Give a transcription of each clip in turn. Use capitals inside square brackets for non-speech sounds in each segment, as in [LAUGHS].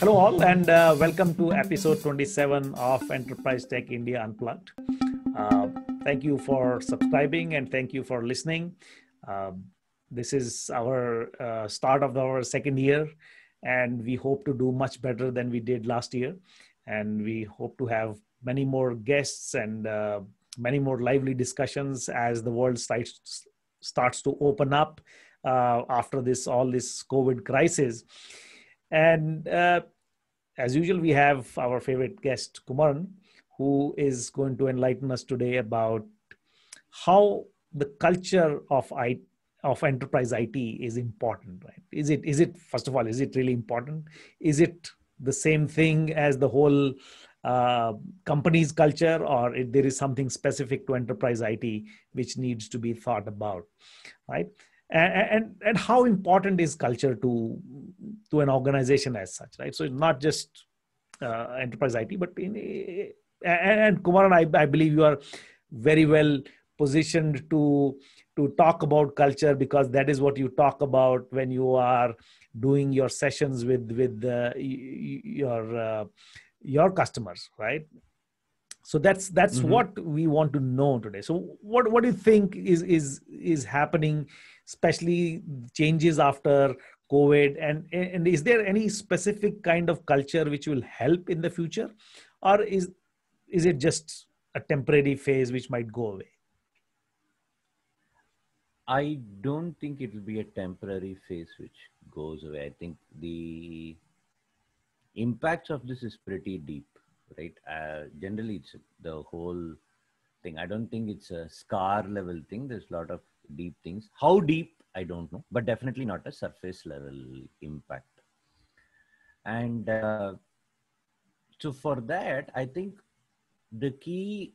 Hello, all, and uh, welcome to episode 27 of Enterprise Tech India Unplugged. Uh, thank you for subscribing and thank you for listening. Uh, this is our uh, start of our second year, and we hope to do much better than we did last year. And we hope to have many more guests and uh, many more lively discussions as the world starts, starts to open up uh, after this all this COVID crisis and as usual, we have our favorite guest, Kumaran, who is going to enlighten us today about how the culture of IT of enterprise IT is important, right? Is it is it first of all is it really important? Is it the same thing as the whole uh, company's culture, or if there is something specific to enterprise IT which needs to be thought about, right? and and how important is culture to to an organization as such right so it's not just uh, enterprise it but in and, and I, I believe you are very well positioned to to talk about culture because that is what you talk about when you are doing your sessions with with uh, your uh, your customers right so that's that's mm-hmm. what we want to know today so what what do you think is is is happening especially changes after COVID? And, and is there any specific kind of culture which will help in the future? Or is, is it just a temporary phase which might go away? I don't think it will be a temporary phase which goes away. I think the impacts of this is pretty deep, right? Uh, generally, it's the whole thing. I don't think it's a scar level thing. There's a lot of deep things. How deep, I don't know, but definitely not a surface level impact. And uh, so for that, I think the key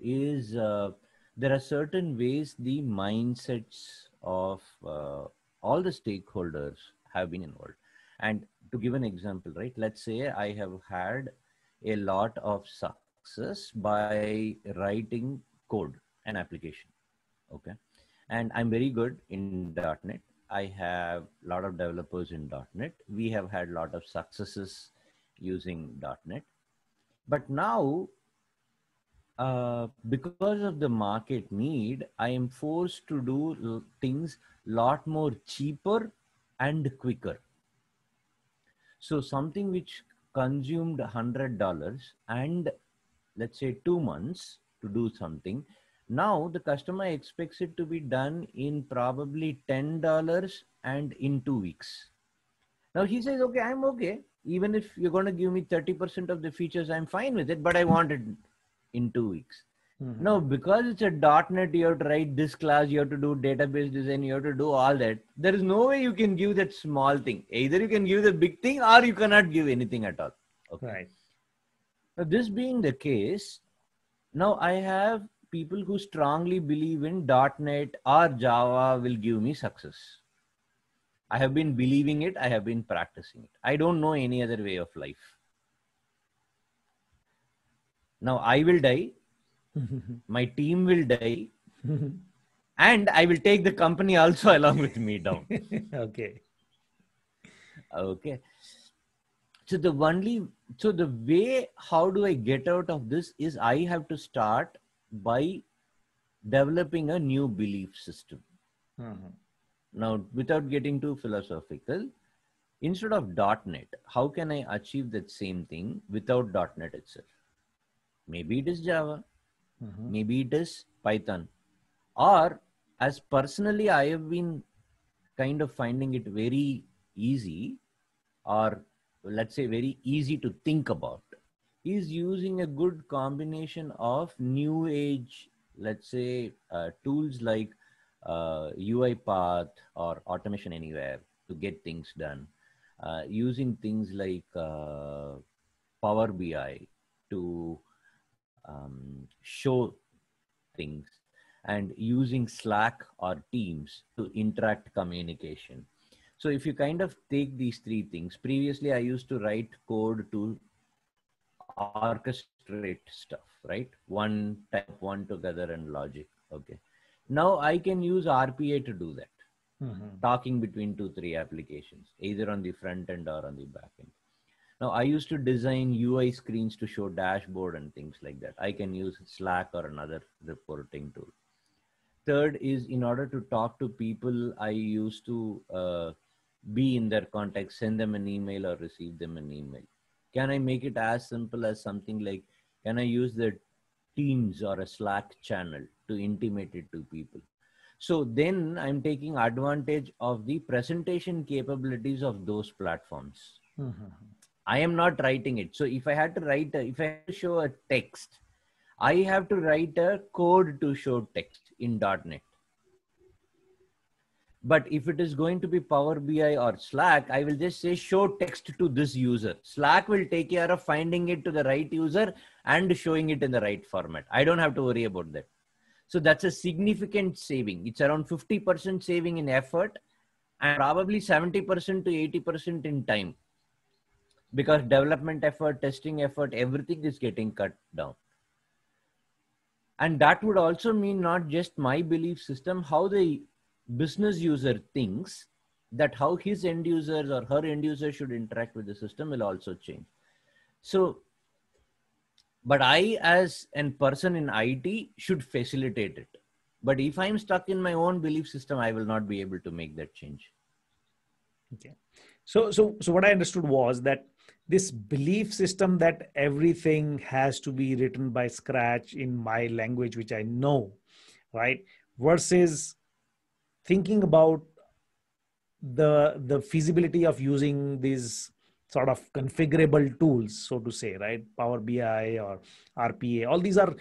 is uh, there are certain ways the mindsets of uh, all the stakeholders have been involved. And to give an example, right, let's say I have had a lot of success by writing code an application okay and I'm very good in .NET. I have a lot of developers in .NET. We have had a lot of successes using .NET. But now, uh, because of the market need, I am forced to do things a lot more cheaper and quicker. So something which consumed $100 and let's say two months to do something now the customer expects it to be done in probably $10 and in two weeks. Now he says, okay, I'm okay. Even if you're going to give me 30% of the features, I'm fine with it, but I want it in two weeks. Mm-hmm. No, because it's a .NET, you have to write this class, you have to do database design, you have to do all that. There is no way you can give that small thing. Either you can give the big thing or you cannot give anything at all. Okay. Right. Now, this being the case, now I have people who strongly believe in .NET or Java will give me success. I have been believing it. I have been practicing it. I don't know any other way of life. Now I will die. [LAUGHS] my team will die. and I will take the company also along with me down. [LAUGHS] okay. Okay. So the only, so the way, how do I get out of this is I have to start by developing a new belief system. Mm-hmm. Now, without getting too philosophical, instead of .NET, how can I achieve that same thing without .NET itself? Maybe it is Java, mm-hmm. maybe it is Python, or as personally I have been kind of finding it very easy, or let's say very easy to think about is using a good combination of new age, let's say, uh, tools like uh, UiPath or Automation Anywhere to get things done, uh, using things like uh, Power BI to um, show things, and using Slack or Teams to interact communication. So if you kind of take these three things, previously I used to write code to orchestrate stuff, right? One type one together and logic. Okay. Now I can use RPA to do that. Mm-hmm. Talking between two, three applications, either on the front end or on the back end. Now I used to design UI screens to show dashboard and things like that. I can use Slack or another reporting tool. Third is in order to talk to people, I used to uh, be in their contact, send them an email or receive them an email can i make it as simple as something like can i use the teams or a slack channel to intimate it to people so then i'm taking advantage of the presentation capabilities of those platforms mm-hmm. i am not writing it so if i had to write a, if i show a text i have to write a code to show text in net but if it is going to be Power BI or Slack, I will just say show text to this user. Slack will take care of finding it to the right user and showing it in the right format. I don't have to worry about that. So that's a significant saving. It's around 50% saving in effort and probably 70% to 80% in time because development effort, testing effort, everything is getting cut down. And that would also mean not just my belief system, how the business user thinks that how his end users or her end users should interact with the system will also change. So, but I, as a person in IT, should facilitate it. But if I'm stuck in my own belief system, I will not be able to make that change. Okay. So, so, so what I understood was that this belief system that everything has to be written by scratch in my language, which I know, right? Versus thinking about the the feasibility of using these sort of configurable tools so to say right power bi or rpa all these are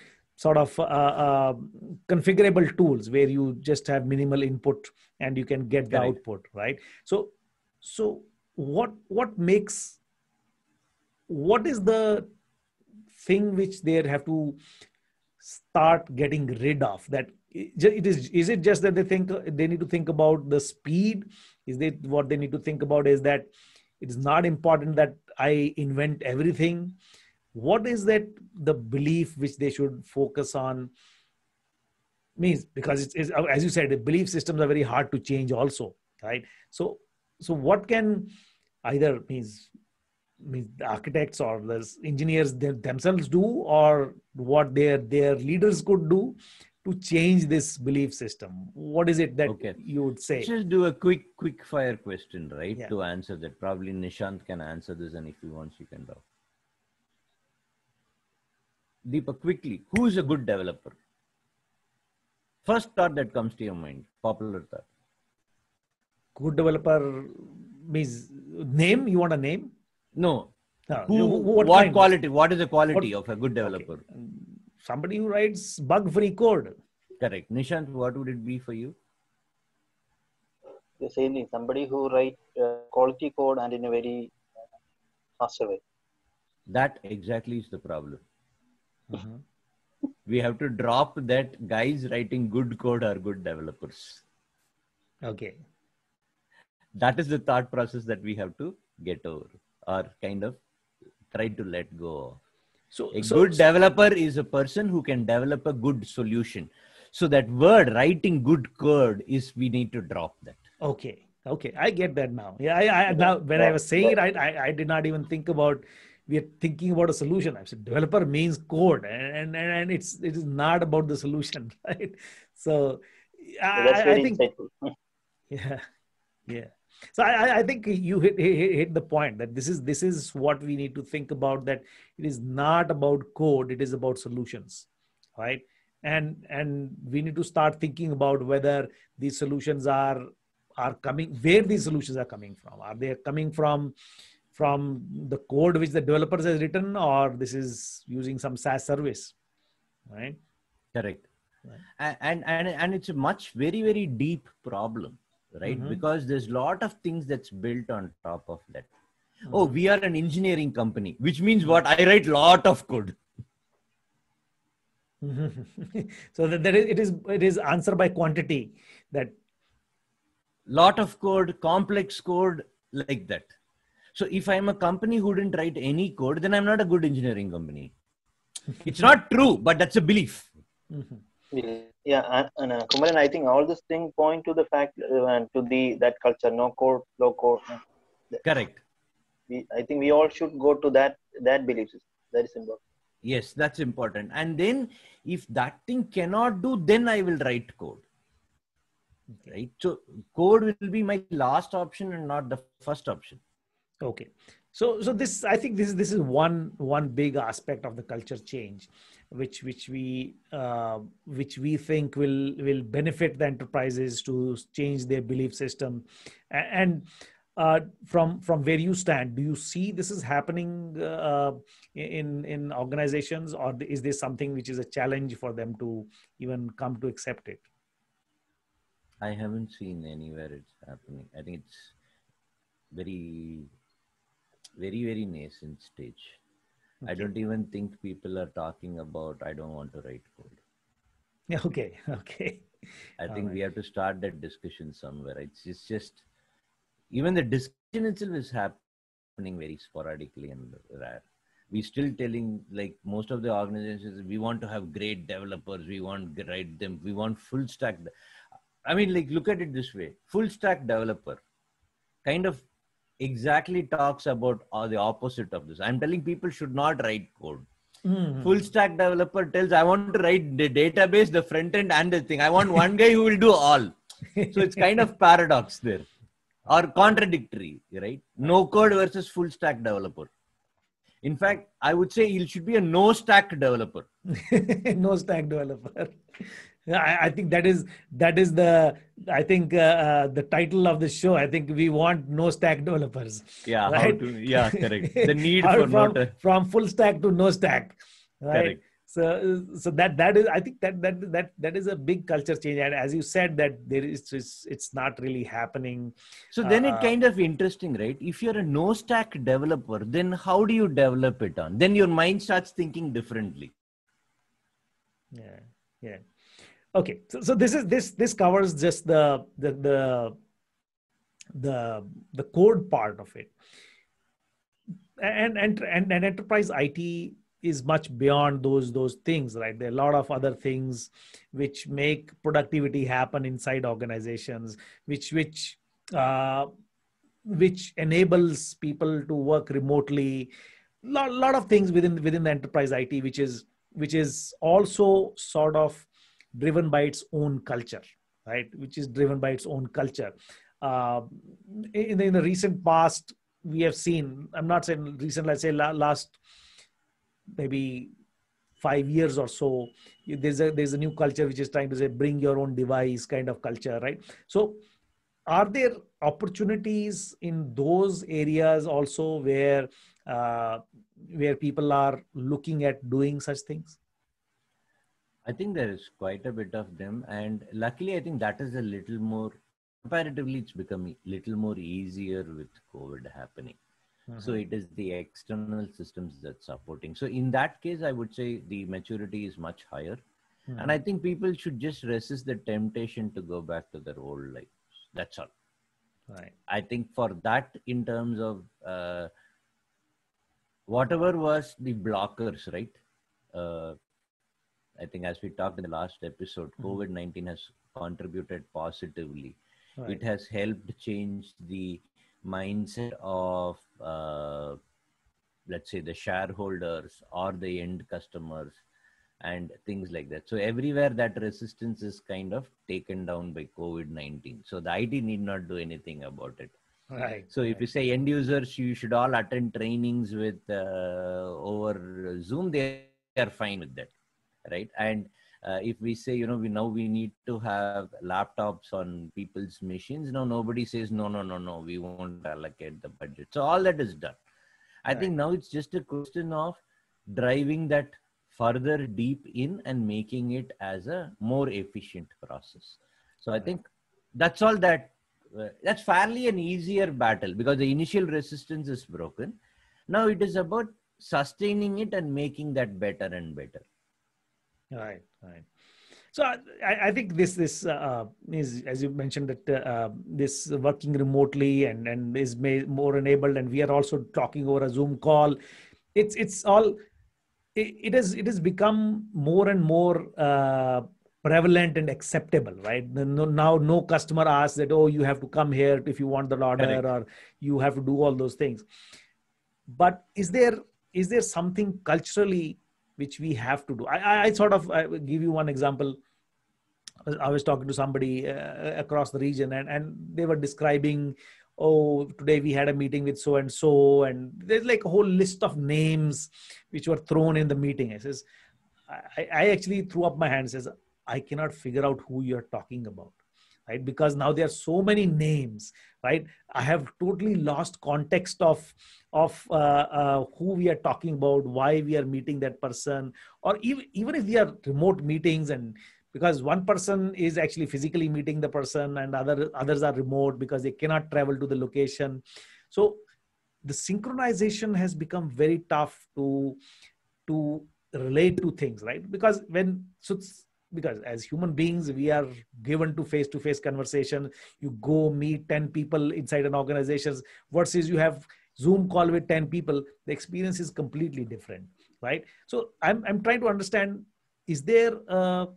sort of uh, uh, configurable tools where you just have minimal input and you can get the right. output right so so what what makes what is the thing which they have to start getting rid of that it is is it just that they think they need to think about the speed is it what they need to think about is that it is not important that i invent everything what is that the belief which they should focus on means because it's, it's as you said the belief systems are very hard to change also right so so what can either means means the architects or the engineers themselves do or what their their leaders could do to change this belief system what is it that okay. you would say Let's just do a quick quick fire question right yeah. to answer that probably nishant can answer this and if he wants you can talk Deepa, quickly who is a good developer first thought that comes to your mind popular thought good developer means name you want a name no, no. who, what, what quality what is the quality what, of a good developer okay um, somebody who writes bug free code. Correct. Nishant, what would it be for you? The same thing. Somebody who writes uh, quality code and in a very faster way. That exactly is the problem. Mm-hmm. [LAUGHS] we have to drop that guys writing good code are good developers. Okay. That is the thought process that we have to get over or kind of try to let go of. So a so, good so, developer is a person who can develop a good solution. So that word writing good code is we need to drop that. Okay. Okay. I get that now. Yeah. I, I now when I was saying it, I, I, I did not even think about we are thinking about a solution. I said developer means code and, and, and it's it is not about the solution, [LAUGHS] right? So, so I, I think [LAUGHS] yeah. Yeah. So I, I think you hit, hit, hit the point that this is this is what we need to think about. That it is not about code; it is about solutions, right? And and we need to start thinking about whether these solutions are are coming, where these solutions are coming from. Are they coming from from the code which the developers has written, or this is using some SaaS service, right? Correct. Right. And and and it's a much very very deep problem right mm-hmm. because there's a lot of things that's built on top of that oh, mm-hmm. oh we are an engineering company which means what i write lot of code [LAUGHS] so that there is, it is it is answer by quantity that lot of code complex code like that so if i'm a company who didn't write any code then i'm not a good engineering company it's not true but that's a belief mm-hmm. yeah yeah and, uh, Kumaran, i think all this thing point to the fact uh, and to the that culture no code low code correct we, i think we all should go to that that belief system that is important yes that's important and then if that thing cannot do then i will write code right so code will be my last option and not the first option okay so so this i think this is this is one one big aspect of the culture change which which we uh, which we think will will benefit the enterprises to change their belief system and uh, from from where you stand do you see this is happening uh, in in organizations or is this something which is a challenge for them to even come to accept it i haven't seen anywhere it's happening i think it's very very very nascent stage okay. i don't even think people are talking about i don't want to write code [LAUGHS] okay okay i think right. we have to start that discussion somewhere it's just, it's just even the discussion itself is happening very sporadically and rare we still telling like most of the organizations we want to have great developers we want write them we want full stack i mean like look at it this way full stack developer kind of exactly talks about uh, the opposite of this. I'm telling people should not write code. Mm-hmm. Full stack developer tells, I want to write the database, the front end, and the thing. I want one guy who will do all. So it's kind of paradox there or contradictory, right? No code versus full stack developer. In fact, I would say he should be a no stack developer. [LAUGHS] no stack developer. I, I think that is that is the I think uh, uh, the title of the show. I think we want no stack developers. Yeah, right? To, yeah, correct. The [LAUGHS] need for from, not a... from full stack to no stack, right? Correct. So, so that that is I think that that that that is a big culture change. And as you said, that there is it's, it's not really happening. So then uh, it kind of interesting, right? If you're a no stack developer, then how do you develop it on? Then your mind starts thinking differently. Yeah, yeah okay so, so this is this this covers just the the the the, the code part of it and, and and and enterprise it is much beyond those those things right there are a lot of other things which make productivity happen inside organizations which which uh, which enables people to work remotely lot, lot of things within within the enterprise it which is which is also sort of driven by its own culture, right? Which is driven by its own culture. Uh, in, in, the recent past, we have seen, I'm not saying recent, let's say last maybe five years or so, there's a, there's a new culture which is trying to say bring your own device kind of culture, right? So are there opportunities in those areas also where uh, where people are looking at doing such things I think there is quite a bit of them, and luckily, I think that is a little more comparatively. It's become little more easier with COVID happening. Mm-hmm. So it is the external systems that's supporting. So in that case, I would say the maturity is much higher, mm-hmm. and I mm-hmm. think people should just resist the temptation to go back to their old lives. That's all. Right. I think for that, in terms of uh, whatever was the blockers, right? Uh, I think, as we talked in the last episode, mm-hmm. COVID 19 has contributed positively. Right. It has helped change the mindset of, uh, let's say, the shareholders or the end customers and things like that. So, everywhere that resistance is kind of taken down by COVID 19. So, the IT need not do anything about it. Right. So if you say end users, you should all attend trainings with uh, over Zoom. They are fine with that right and uh, if we say you know we now we need to have laptops on people's machines no nobody says no no no no we won't allocate the budget so all that is done i right. think now it's just a question of driving that further deep in and making it as a more efficient process so i think that's all that uh, that's fairly an easier battle because the initial resistance is broken now it is about sustaining it and making that better and better Right, right. So I, I think this this uh, uh is as you mentioned that uh, uh, this working remotely and and is made more enabled, and we are also talking over a Zoom call. It's it's all it, it is it has become more and more uh, prevalent and acceptable, right? now no customer asks that oh you have to come here if you want the order or you have to do all those things. But is there is there something culturally which we have to do. I, I sort of I give you one example. I was talking to somebody uh, across the region, and, and they were describing, oh, today we had a meeting with so and so, and there's like a whole list of names which were thrown in the meeting. I says, I, I actually threw up my hand. Says, I cannot figure out who you're talking about right because now there are so many names right i have totally lost context of of uh, uh, who we are talking about why we are meeting that person or even even if we are remote meetings and because one person is actually physically meeting the person and other others are remote because they cannot travel to the location so the synchronization has become very tough to to relate to things right because when so because as human beings we are given to face to face conversation you go meet 10 people inside an organization versus you have zoom call with 10 people the experience is completely different right so i'm, I'm trying to understand is there a,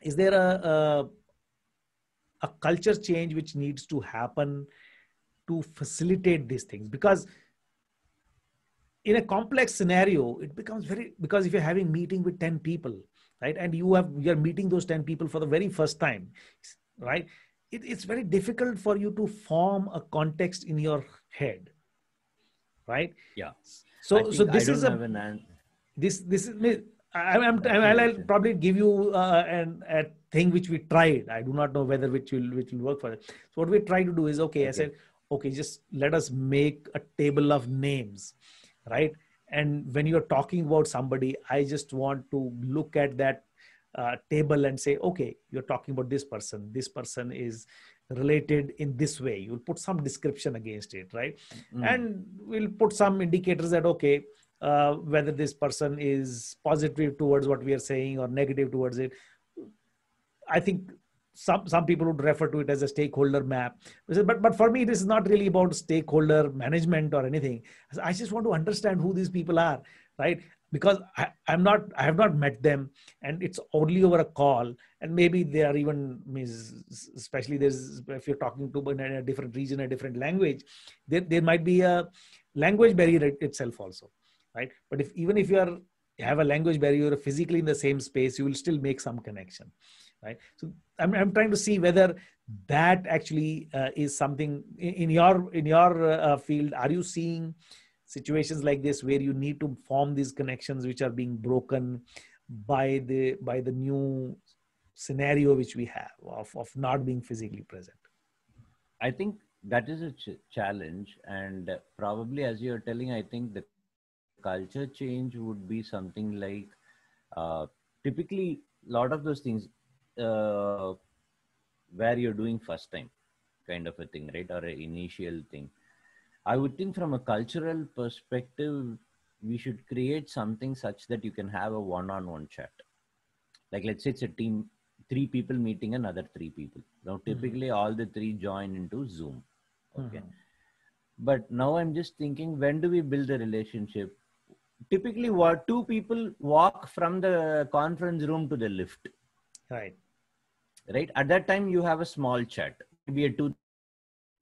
is there a, a, a culture change which needs to happen to facilitate these things because in a complex scenario it becomes very because if you're having meeting with 10 people right? And you have you're meeting those 10 people for the very first time, right? It, it's very difficult for you to form a context in your head, right? Yeah. So so this is a an... this this is I, am I'll, I'll, probably give you uh, an, a thing which we tried. I do not know whether which will which will work for it. So what we try to do is okay, okay. I said okay, just let us make a table of names, right? and when you're talking about somebody i just want to look at that uh, table and say okay you're talking about this person this person is related in this way you'll put some description against it right mm. and we'll put some indicators that okay uh, whether this person is positive towards what we are saying or negative towards it i think some some people would refer to it as a stakeholder map but but for me this is not really about stakeholder management or anything i just want to understand who these people are right because I, am not i have not met them and it's only over a call and maybe they are even especially there's if you're talking to in a different region a different language there, there might be a language barrier itself also right but if even if you are have a language barrier physically in the same space you will still make some connection right so i'm, I'm trying to see whether that actually uh, is something in, in, your in your uh, uh, field are you seeing situations like this where you need to form these connections which are being broken by the by the new scenario which we have of, of not being physically present i think that is a ch- challenge and probably as you're telling i think the culture change would be something like uh, typically a lot of those things uh, where you're doing first time kind of a thing right or an initial thing i would think from a cultural perspective we should create something such that you can have a one-on-one chat like let's say it's a team three people meeting another three people now mm-hmm. typically mm-hmm. all the three join into zoom okay mm-hmm. but now i'm just thinking when do we build a relationship typically what two people walk from the conference room to the lift right right at that time you have a small chat maybe a two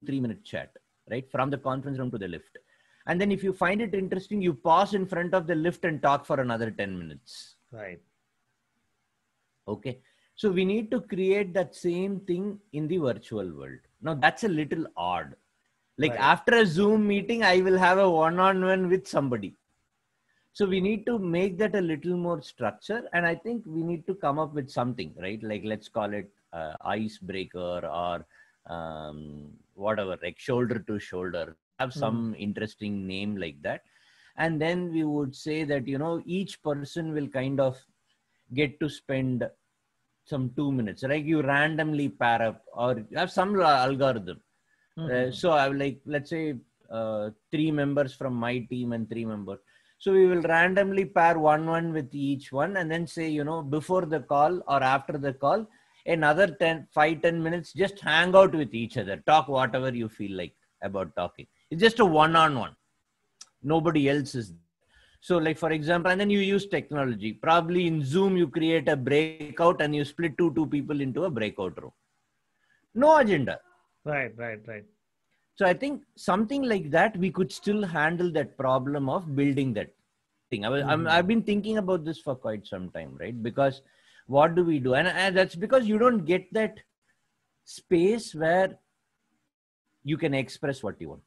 three minute chat right from the conference room to the lift and then if you find it interesting you pause in front of the lift and talk for another 10 minutes right okay so we need to create that same thing in the virtual world now that's a little odd like right. after a zoom meeting i will have a one on one with somebody so we need to make that a little more structure and i think we need to come up with something right like let's call it uh, icebreaker or um, whatever like shoulder to shoulder have some mm. interesting name like that and then we would say that you know each person will kind of get to spend some two minutes right you randomly pair up or have some algorithm mm-hmm. uh, so i would like let's say uh, three members from my team and three members so we will randomly pair one one with each one and then say, you know, before the call or after the call, another 10, 5, 10 minutes, just hang out with each other. Talk whatever you feel like about talking. It's just a one on one. Nobody else is. So, like for example, and then you use technology. Probably in Zoom, you create a breakout and you split two two people into a breakout room. No agenda. Right, right, right. So I think something like that, we could still handle that problem of building that thing. I was, mm-hmm. i have been thinking about this for quite some time, right? Because what do we do? And, and that's because you don't get that space where you can express what you want.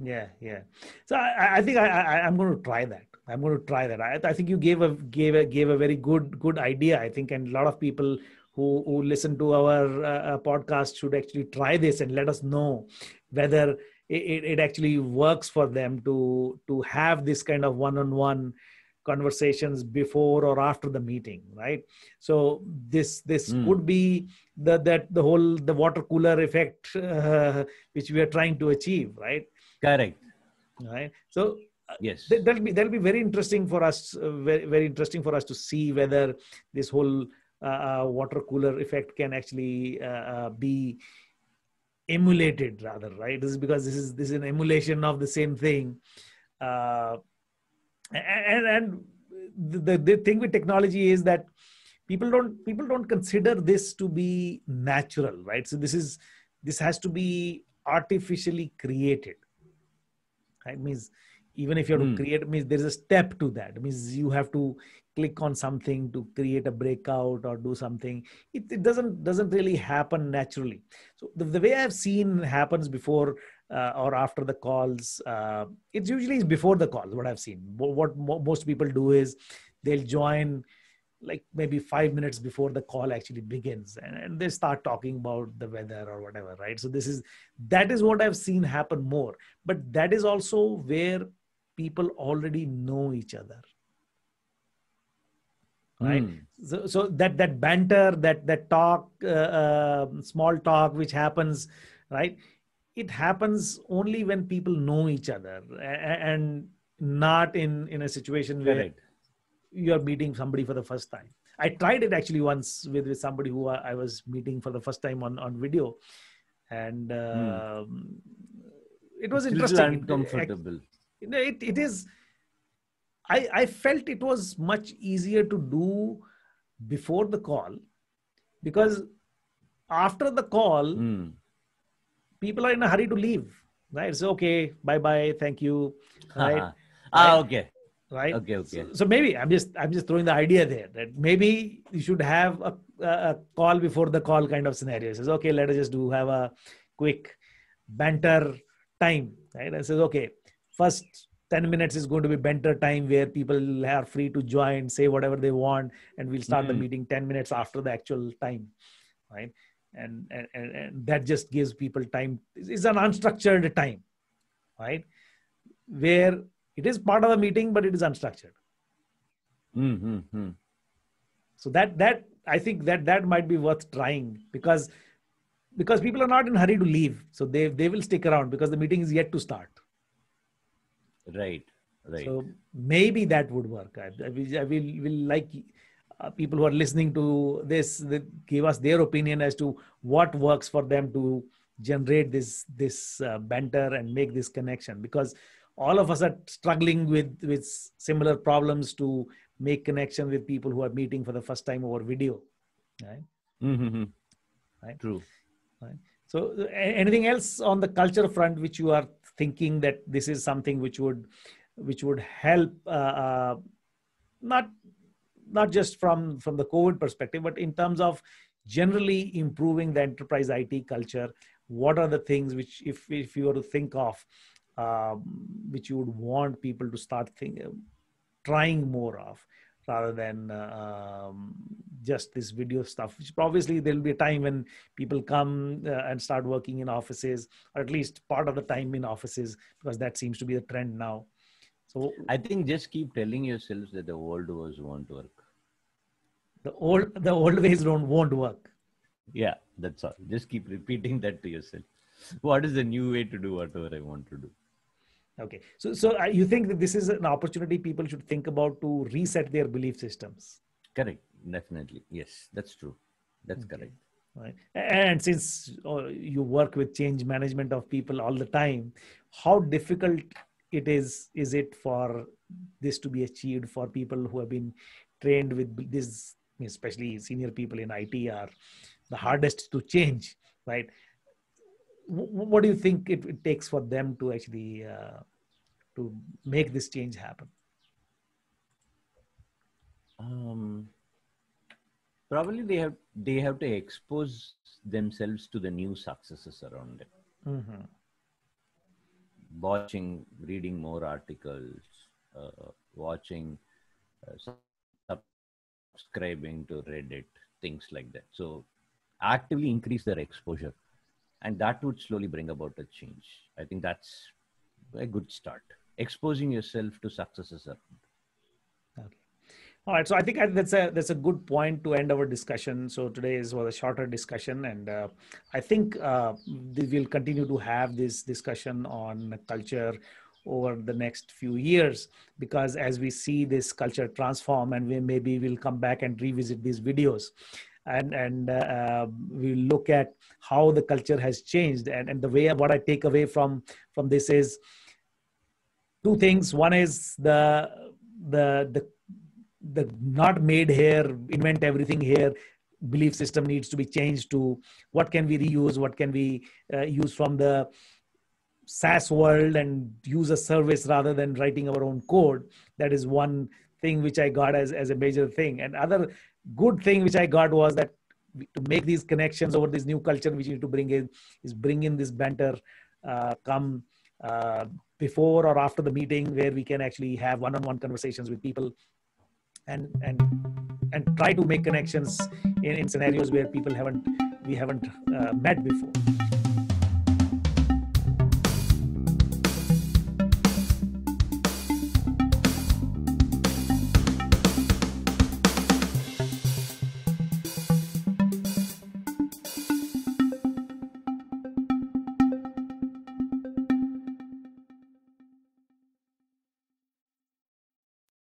Yeah, yeah. So I, I think I, I, am going to try that. I'm going to try that. I, I think you gave a gave a gave a very good good idea. I think, and a lot of people who, who listen to our uh, uh, podcast should actually try this and let us know whether it, it actually works for them to to have this kind of one-on-one conversations before or after the meeting right so this this mm. could be the that the whole the water cooler effect uh, [LAUGHS] which we are trying to achieve right correct right so uh, yes that'll be that'll be very interesting for us uh, very, very interesting for us to see whether this whole uh, uh, water cooler effect can actually uh, be emulated rather right this is because this is this is an emulation of the same thing uh, and and the, the thing with technology is that people don't people don't consider this to be natural right so this is this has to be artificially created right means even if you have mm. to hmm. create means there's a step to that it means you have to click on something to create a breakout or do something it, it doesn't doesn't really happen naturally so the, the way i've seen happens before uh, or after the calls uh, it's usually before the calls what i've seen what mo- most people do is they'll join like maybe five minutes before the call actually begins and, and, they start talking about the weather or whatever right so this is that is what i've seen happen more but that is also where people already know each other right mm. so, so that that banter that that talk uh, uh, small talk which happens right it happens only when people know each other and not in in a situation where you're meeting somebody for the first time i tried it actually once with, with somebody who i was meeting for the first time on on video and uh, mm. it was it's interesting uncomfortable you know, it, it is I, I felt it was much easier to do before the call because after the call mm. people are in a hurry to leave right so okay bye bye thank you [LAUGHS] ah, right uh-huh. ah okay right okay okay so, so, maybe i'm just i'm just throwing the idea there that maybe you should have a, a call before the call kind of scenario it says okay let us just do have a quick banter time right And says okay first 10 minutes is going to be banter time where people are free to join say whatever they want and we'll start mm-hmm. the hmm. meeting 10 minutes after the actual time right and, and, and that just gives people time it's an unstructured time right where it is part of the meeting but it is unstructured mm-hmm. so that that i think that that might be worth trying because because people are not in hurry to leave so they they will stick around because the meeting is yet to start Right. Right. So maybe that would work. I, I will, I will, will like uh, people who are listening to this give us their opinion as to what works for them to generate this this uh, banter and make this connection because all of us are struggling with with similar problems to make connection with people who are meeting for the first time over video right mm-hmm. right true right so anything else on the culture front which you are thinking that this is something which would which would help uh, uh, not not just from from the covid perspective but in terms of generally improving the enterprise it culture what are the things which if if you were to think of um, which you would want people to start think, trying more of rather than um, just this video stuff which obviously there'll be a time when people come uh, and start working in offices or at least part of the time in offices because that seems to be the trend now so i think just keep telling yourselves that the old ways won't work the old the old ways don't won't work yeah that's all just keep repeating that to yourself what is the new way to do whatever i want to do Okay. So, so you think that this is an opportunity people should think about to reset their belief systems? Correct. Definitely. Yes, that's true. That's okay. correct. Right. And since uh, you work with change management of people all the time, how difficult it is is it for this to be achieved for people who have been trained with this, especially senior people in IT, are the hardest to change, right? what do you think it, it takes for them to actually uh, to make this change happen um, probably they have they have to expose themselves to the new successes around them mm-hmm. watching reading more articles uh, watching uh, subscribing to reddit things like that so actively increase their exposure and that would slowly bring about a change i think that's a good start exposing yourself to successes okay all right so i think that's a that's a good point to end our discussion so today is was a shorter discussion and uh, i think uh, we'll continue to have this discussion on culture over the next few years because as we see this culture transform and we maybe we'll come back and revisit these videos and and uh, uh, we look at how the culture has changed and and the way what i take away from from this is two things one is the the the the not made here invent everything here belief system needs to be changed to what can we reuse what can we uh, use from the SaaS world and use a service rather than writing our own code. That is one thing which I got as, as a major thing. And other good thing which I got was that to make these connections over this new culture which you need to bring in is bring in this banter uh, come uh, before or after the meeting where we can actually have one-on-one conversations with people and and and try to make connections in, in scenarios where people haven't we haven't uh, met before